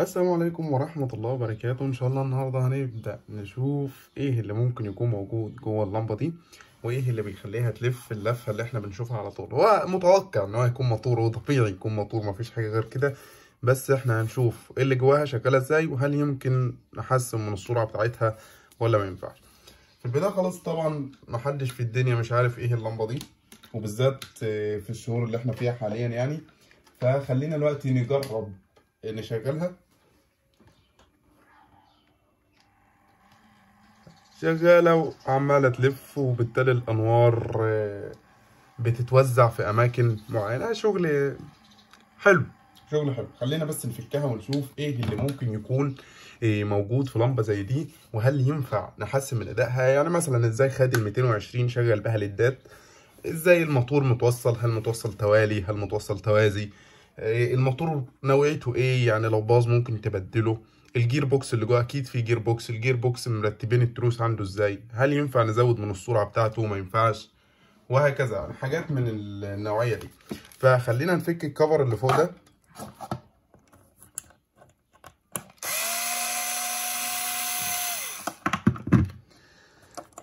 السلام عليكم ورحمة الله وبركاته ان شاء الله النهاردة هنبدأ نشوف ايه اللي ممكن يكون موجود جوه اللمبة دي وايه اللي بيخليها تلف اللفة اللي احنا بنشوفها على طول هو متوقع ان هو هيكون موتور وطبيعي يكون موتور مفيش حاجة غير كده بس احنا هنشوف ايه اللي جواها شغالة ازاي وهل يمكن نحسن من السرعة بتاعتها ولا ما ينفعش في البداية خلاص طبعا محدش في الدنيا مش عارف ايه اللمبة دي وبالذات في الشهور اللي احنا فيها حاليا يعني فخلينا دلوقتي نجرب نشغلها شغالة وعمالة تلف وبالتالي الأنوار آه، بتتوزع في أماكن معينة شغل حلو شغل حلو خلينا بس نفكها ونشوف ايه اللي ممكن يكون إيه موجود في لمبه زي دي وهل ينفع نحسن من ادائها يعني مثلا ازاي خد ال 220 شغل بها ليدات ازاي الموتور متوصل هل متوصل توالي هل متوصل توازي آه، الموتور نوعيته ايه يعني لو باظ ممكن تبدله الجير بوكس اللي جوه اكيد في جير بوكس الجير بوكس مرتبين التروس عنده ازاي هل ينفع نزود من السرعه بتاعته ما ينفعش وهكذا حاجات من النوعيه دي فخلينا نفك الكفر اللي فوق ده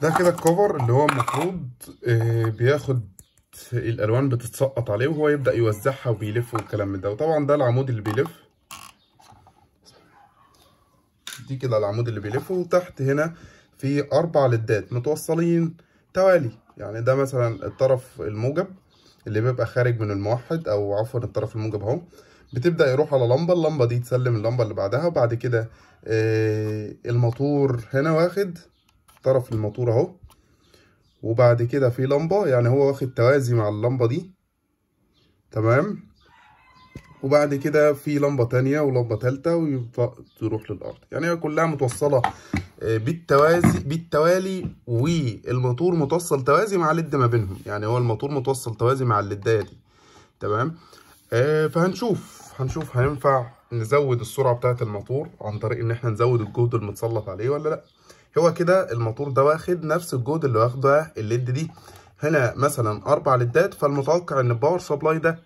ده كده الكفر اللي هو المفروض آه، بياخد الالوان بتتسقط عليه وهو يبدا يوزعها وبيلف والكلام من ده وطبعا ده العمود اللي بيلف دي كده العمود اللي بيلف وتحت هنا في اربع لدات متوصلين توالي يعني ده مثلا الطرف الموجب اللي بيبقى خارج من الموحد او عفوا الطرف الموجب اهو بتبدا يروح على لمبه اللمبه دي تسلم اللمبه اللي بعدها وبعد كده آه، الماتور هنا واخد طرف الماتور اهو وبعد كده في لمبة يعني هو واخد توازي مع اللمبة دي تمام وبعد كده في لمبة تانية ولمبة تالتة ويبدأ تروح للأرض يعني هي كلها متوصلة آه، بالتوازي بالتوالي والموتور متوصل توازي مع الليد ما بينهم يعني هو الموتور متوصل توازي مع الليداية دي تمام آه، فهنشوف هنشوف هينفع نزود السرعة بتاعة الموتور عن طريق ان احنا نزود الجهد المتسلط عليه ولا لأ هو كده الموتور ده واخد نفس الجهد اللي واخده الليد دي هنا مثلا اربع ليدات فالمتوقع ان الباور سبلاي ده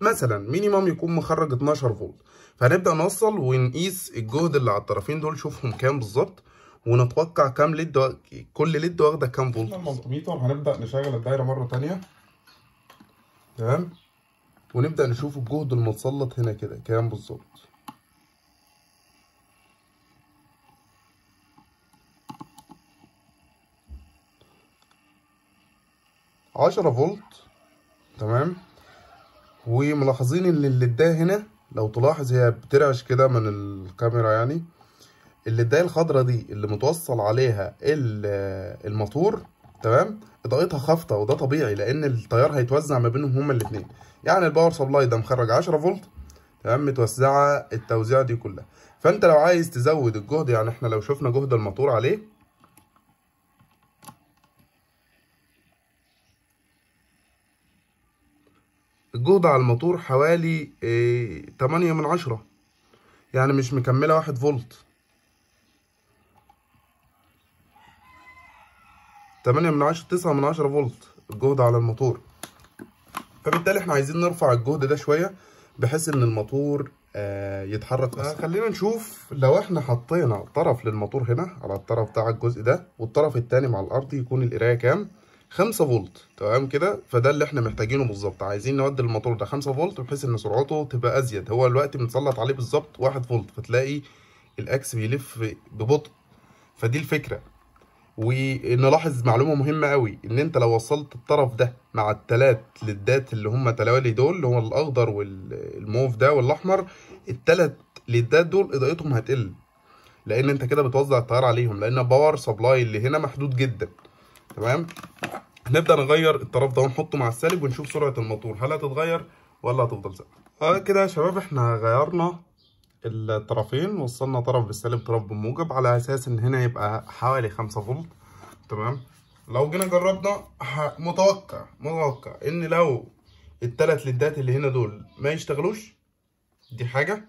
مثلا مينيمم يكون مخرج 12 فولت فهنبدا نوصل ونقيس الجهد اللي على الطرفين دول شوفهم كام بالظبط ونتوقع كام ليد كل ليد واخده كام فولت المالتيميتر هنبدا نشغل الدايره مره ثانيه تمام ونبدا نشوف الجهد المتسلط هنا كده كام بالظبط 10 فولت تمام وملاحظين ان الليدايه هنا لو تلاحظ هي بترعش كده من الكاميرا يعني الليدايه الخضرة دي اللي متوصل عليها الماتور تمام اضاءتها خافته وده طبيعي لان التيار هيتوزع ما بينهم هما الاثنين يعني الباور سبلاي ده مخرج 10 فولت تمام متوزعه التوزيعه دي كلها فانت لو عايز تزود الجهد يعني احنا لو شفنا جهد الماتور عليه الجودة على الموتور حوالي آه، تمانية من عشرة يعني مش مكملة واحد فولت تمانية من عشرة تسعة من عشرة فولت الجهد على الموتور فبالتالي احنا عايزين نرفع الجهد ده شوية بحيث ان الموتور آه، يتحرك أسرع آه، خلينا نشوف لو احنا حطينا طرف للموتور هنا على الطرف بتاع الجزء ده والطرف التاني مع الارض يكون القراية كام 5 فولت تمام كده فده اللي احنا محتاجينه بالظبط عايزين نودي الموتور ده 5 فولت بحيث ان سرعته تبقى ازيد هو دلوقتي متسلط عليه بالظبط 1 فولت فتلاقي الاكس بيلف ببطء فدي الفكره ونلاحظ معلومه مهمه قوي ان انت لو وصلت الطرف ده مع التلات لدات اللي هم تلوالي دول اللي هو الاخضر والموف ده والاحمر التلات لدات دول اضاءتهم هتقل لان انت كده بتوزع التيار عليهم لان باور سبلاي اللي هنا محدود جدا تمام نبدا نغير الطرف ده ونحطه مع السالب ونشوف سرعه الموتور هل هتتغير ولا هتفضل ثابته اه كده يا شباب احنا غيرنا الطرفين وصلنا طرف بالسالب طرف بالموجب على اساس ان هنا يبقى حوالي 5 فولت تمام لو جينا جربنا متوقع متوقع ان لو التلات ليدات اللي هنا دول ما يشتغلوش دي حاجه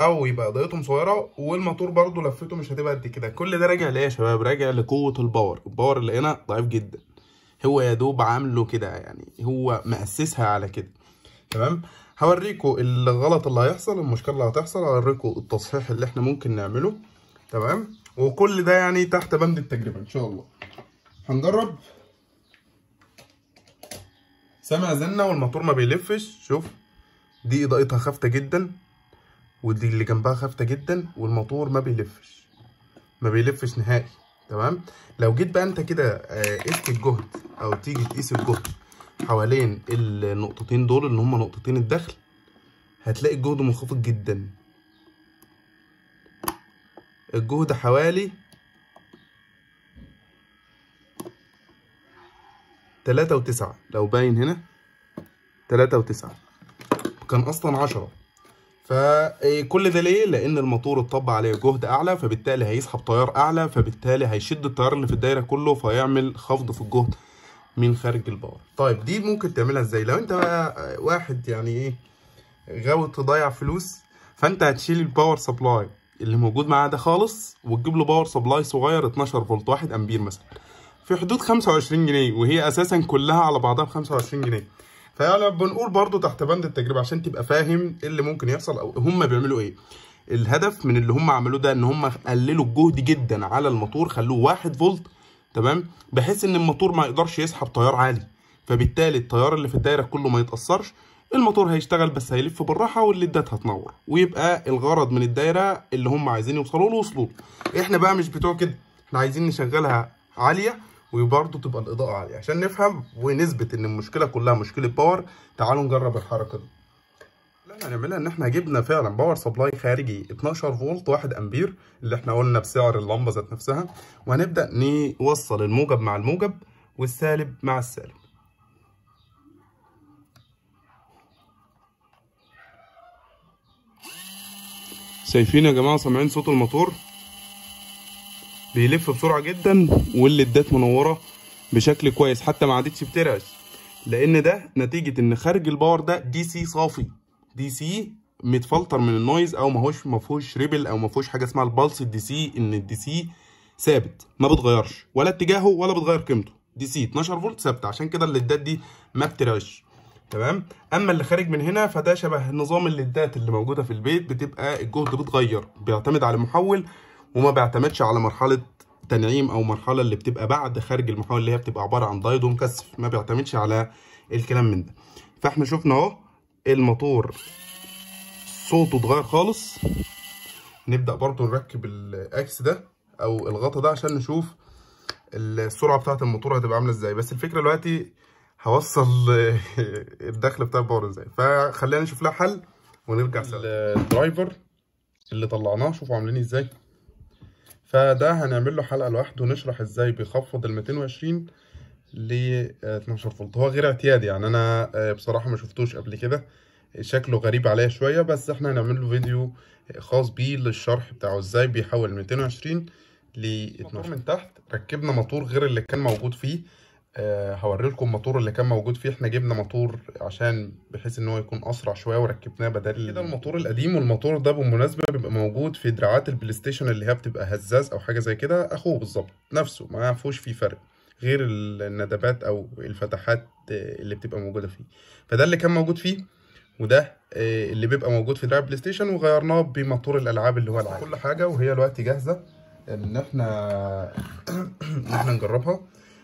او يبقى ضيقتهم صغيره والموتور برضو لفته مش هتبقى قد كده كل ده راجع لايه يا شباب راجع لقوه الباور الباور اللي هنا ضعيف جدا هو يا دوب عامله كده يعني هو مأسسها على كده تمام هوريكم الغلط اللي هيحصل المشكله اللي هتحصل هوريكم التصحيح اللي احنا ممكن نعمله تمام وكل ده يعني تحت بند التجربه ان شاء الله هنجرب سامع زنه والموتور ما بيلفش شوف دي اضاءتها خافته جدا ودي اللي جنبها خافته جدا والموتور ما بيلفش ما بيلفش نهائي تمام لو جيت بقى انت كده آه، قست الجهد او تيجي تقيس الجهد حوالين النقطتين دول اللي هما نقطتين الدخل هتلاقي الجهد منخفض جدا الجهد حوالي تلاتة وتسعة لو باين هنا تلاتة وتسعة كان أصلا عشرة فكل ده ليه؟ لأن الموتور اتطبق عليه جهد أعلى فبالتالي هيسحب تيار أعلى فبالتالي هيشد التيار اللي في الدايرة كله فيعمل خفض في الجهد من خارج الباور. طيب دي ممكن تعملها ازاي؟ لو أنت بقى واحد يعني إيه غاوي تضيع فلوس فأنت هتشيل الباور سبلاي اللي موجود معاه ده خالص وتجيب له باور سبلاي صغير 12 فولت 1 أمبير مثلا في حدود 25 جنيه وهي أساسا كلها على بعضها ب 25 جنيه. فانا بنقول برضو تحت بند التجربه عشان تبقى فاهم ايه اللي ممكن يحصل او هم بيعملوا ايه الهدف من اللي هم عملوه ده ان هم قللوا الجهد جدا على الموتور خلوه 1 فولت تمام بحيث ان الموتور ما يقدرش يسحب تيار عالي فبالتالي التيار اللي في الدايره كله ما يتاثرش الموتور هيشتغل بس هيلف بالراحه والليدات هتنور ويبقى الغرض من الدايره اللي هم عايزين يوصلوا له وصلوا احنا بقى مش بتوع كده احنا عايزين نشغلها عاليه وبرضه تبقى الاضاءه عاليه عشان نفهم ونثبت ان المشكله كلها مشكله باور تعالوا نجرب الحركه دي اللي احنا هنعملها ان احنا جبنا فعلا باور سبلاي خارجي 12 فولت 1 امبير اللي احنا قلنا بسعر اللمبه ذات نفسها وهنبدا نوصل الموجب مع الموجب والسالب مع السالب شايفين يا جماعه سامعين صوت الموتور بيلف بسرعه جدا والليدات منوره بشكل كويس حتى ما عادتش بترعش لان ده نتيجه ان خارج الباور ده دي سي صافي دي سي متفلتر من النويز او ما هوش ما فيهوش ريبل او ما فيهوش حاجه اسمها البلس الدي سي ان الدي سي ثابت ما بتغيرش ولا اتجاهه ولا بتغير قيمته دي سي 12 فولت ثابت عشان كده الليدات دي ما بترعش تمام اما اللي خارج من هنا فده شبه نظام الليدات اللي موجوده في البيت بتبقى الجهد بتغير بيعتمد على المحول وما بيعتمدش على مرحله تنعيم او مرحله اللي بتبقى بعد خارج المحاول اللي هي بتبقى عباره عن دايد ومكثف ما بيعتمدش على الكلام من ده فاحنا شفنا اهو الموتور صوته اتغير خالص نبدا برضو نركب الاكس ده او الغطا ده عشان نشوف السرعه بتاعه الموتور هتبقى عامله ازاي بس الفكره دلوقتي هوصل الدخل بتاع الباور ازاي فخلينا نشوف لها حل ونرجع سلام الدرايفر اللي طلعناه شوفوا عاملين إيه ازاي فده هنعمل له حلقه لوحده ونشرح ازاي بيخفض ال 220 ل 12 آه، فولت هو غير اعتيادي يعني انا آه، بصراحه ما شفتوش قبل كده شكله غريب عليا شويه بس احنا هنعمل له فيديو خاص بيه للشرح بتاعه ازاي بيحول 220 ل 12 من تحت ركبنا موتور غير اللي كان موجود فيه آه، لكم الموتور اللي كان موجود فيه احنا جبنا موتور عشان بحيث ان هو يكون اسرع شويه وركبناه بدل كده الموتور القديم والموتور ده بالمناسبه بيبقى موجود في دراعات البلاي ستيشن اللي هي بتبقى هزاز او حاجه زي كده اخوه بالظبط نفسه ما فيهوش فيه فرق غير الندبات او الفتحات آه، اللي بتبقى موجوده فيه فده اللي كان موجود فيه وده آه، اللي بيبقى موجود في دراع بلاي ستيشن وغيرناه بموتور الالعاب اللي هو العادي كل حاجه وهي دلوقتي جاهزه ان احنا ان احنا نجربها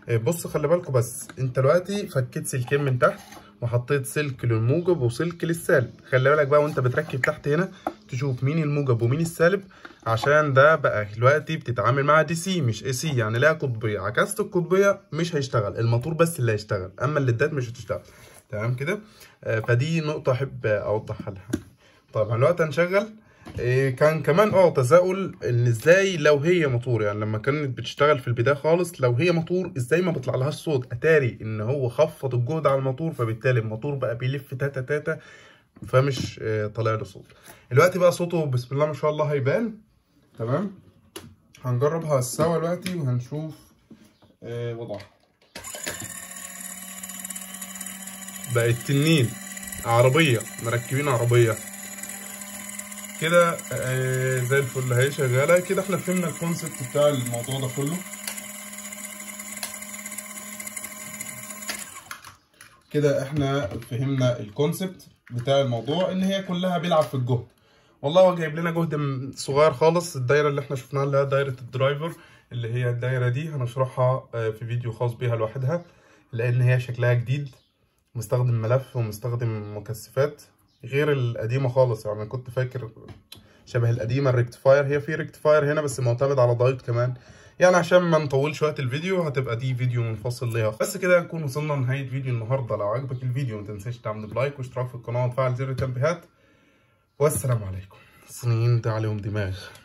إيه، بص خلي بالكم بس انت دلوقتي فكيت سلكين من تحت وحطيت سلك للموجب وسلك للسالب خلي بالك بقى وانت بتركب تحت هنا تشوف مين الموجب ومين السالب عشان ده بقى دلوقتي بتتعامل مع دي سي مش اي سي يعني لها قطبيه عكست القطبيه مش هيشتغل الموتور بس اللي هيشتغل اما الليدات مش هتشتغل تمام كده آه، فدي نقطه احب اوضحها لها طب دلوقتي هنشغل إيه، كان كمان اه تساؤل ان ازاي لو هي موتور يعني لما كانت بتشتغل في البدايه خالص لو هي موتور ازاي ما بيطلع لهاش صوت اتاري ان هو خفض الجهد على الموتور فبالتالي الموتور بقى بيلف تاتا تاتا فمش آه، طالع له صوت دلوقتي بقى صوته بسم الله ما شاء الله هيبان تمام هنجربها سوا دلوقتي وهنشوف آه، وضعها بقت تنين عربيه مركبين عربيه كده آه، زي الفل هي شغاله كده احنا فهمنا الكونسبت بتاع الموضوع ده كله كده احنا فهمنا الكونسبت بتاع الموضوع ان هي كلها بيلعب في الجهد والله هو جايب لنا جهد صغير خالص الدايره اللي احنا شفناها اللي هي دايره الدرايفر اللي هي الدايره دي هنشرحها آه، في فيديو خاص بيها لوحدها لان هي شكلها جديد مستخدم ملف ومستخدم مكثفات غير القديمه خالص يعني انا كنت فاكر شبه القديمه الريكتفاير هي في ريكتفاير هنا بس معتمد على دايت كمان يعني عشان ما نطولش وقت الفيديو هتبقى دي فيديو منفصل ليها بس كده نكون وصلنا لنهايه فيديو النهارده لو عجبك الفيديو ما تنساش تعمل لايك واشتراك في القناه وتفعل زر التنبيهات والسلام عليكم الصينيين ده عليهم دماغ